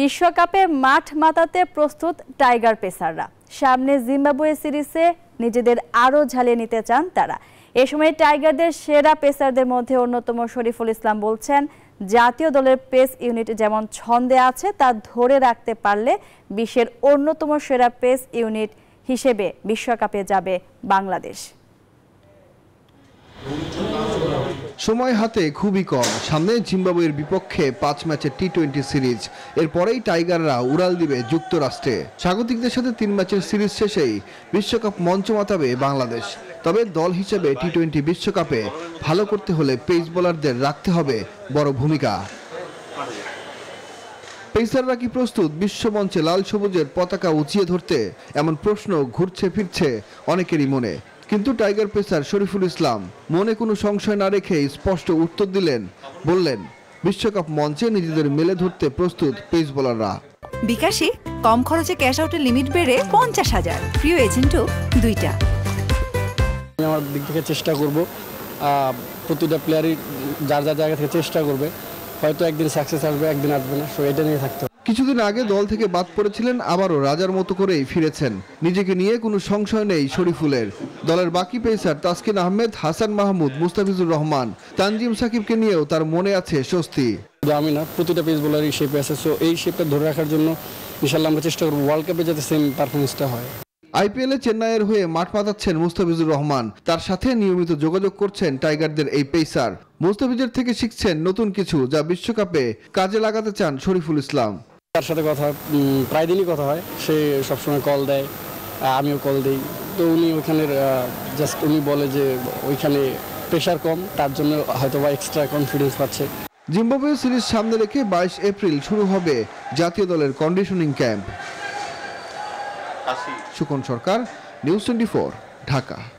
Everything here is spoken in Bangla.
বিশ্বকাপে মাঠ মাতাতে প্রস্তুত টাইগার পেসাররা সামনে জিম্বাবুয়ে সিরিজে নিজেদের আরও ঝালিয়ে নিতে চান তারা এ সময় টাইগারদের সেরা পেসারদের মধ্যে অন্যতম শরীফুল ইসলাম বলছেন জাতীয় দলের পেস ইউনিট যেমন ছন্দে আছে তা ধরে রাখতে পারলে বিশ্বের অন্যতম সেরা পেস ইউনিট হিসেবে বিশ্বকাপে যাবে বাংলাদেশ সময় হাতে খুবই কম সামনে জিম্বাবুয়ের বিপক্ষে পাঁচ ম্যাচের টি টোয়েন্টি সিরিজ এরপরেই টাইগাররা উড়াল দিবে যুক্তরাষ্ট্রে স্বাগতিকদের সাথে তিন ম্যাচের সিরিজ শেষেই বিশ্বকাপ মঞ্চ মাতাবে বাংলাদেশ তবে দল হিসেবে টি টোয়েন্টি বিশ্বকাপে ভালো করতে হলে পেস বোলারদের রাখতে হবে বড় ভূমিকা পেসাররা কি প্রস্তুত বিশ্বমঞ্চে লাল সবুজের পতাকা উঁচিয়ে ধরতে এমন প্রশ্ন ঘুরছে ফিরছে অনেকেরই মনে কিন্তু টাইগার পেসার শরীফুল ইসলাম মনে কোনো সংশয় না রেখে স্পষ্ট উত্তর দিলেন বললেন বিশ্বকাপ মঞ্চে নিজেদের মেলে ধরতে প্রস্তুত পেস বোলাররা বিকাশে কম খরচে ক্যাশ আউটের লিমিট বেড়ে পঞ্চাশ হাজার প্রিয় এজেন্টও দুইটা আমার দিক থেকে চেষ্টা করব প্রতিটা প্লেয়ারই যার যার জায়গা থেকে চেষ্টা করবে হয়তো একদিন সাকসেস আসবে একদিন আসবে না সো এটা নিয়ে থাকতে কিছুদিন আগে দল থেকে বাদ পড়েছিলেন আবারও রাজার মতো করেই ফিরেছেন নিজেকে নিয়ে কোনো সংশয় নেই শরীফুলের দলের বাকি পেসার তাসকিন আহমেদ হাসান মাহমুদ মুস্তাফিজুর রহমান তানজিম সাকিবকে নিয়েও তার মনে আছে স্বস্তি আমি না প্রতিটা পেস এই শেপে আছে সো এই শেপটা ধরে রাখার জন্য ইনশাল্লাহ আমরা চেষ্টা করবো ওয়ার্ল্ড কাপে যাতে সেম পারফরমেন্সটা হয় আইপিএলে চেন্নাইয়ের হয়ে মাঠ পাতাচ্ছেন মুস্তাফিজুর রহমান তার সাথে নিয়মিত যোগাযোগ করছেন টাইগারদের এই পেসার মুস্তাফিজের থেকে শিখছেন নতুন কিছু যা বিশ্বকাপে কাজে লাগাতে চান শরীফুল ইসলাম তার সাথে কথা প্রায় দিনই কথা হয় সে সবসময় কল দেয় আমিও কল দিই তো উনি ওইখানের জাস্ট উনি বলে যে ওইখানে প্রেশার কম তার জন্য হয়তো বা এক্সট্রা কনফিডেন্স পাচ্ছে জিম্বাবুয়ে সিরিজ সামনে রেখে বাইশ এপ্রিল শুরু হবে জাতীয় দলের conditioning camp Sukon Sarkar news twenty Dhaka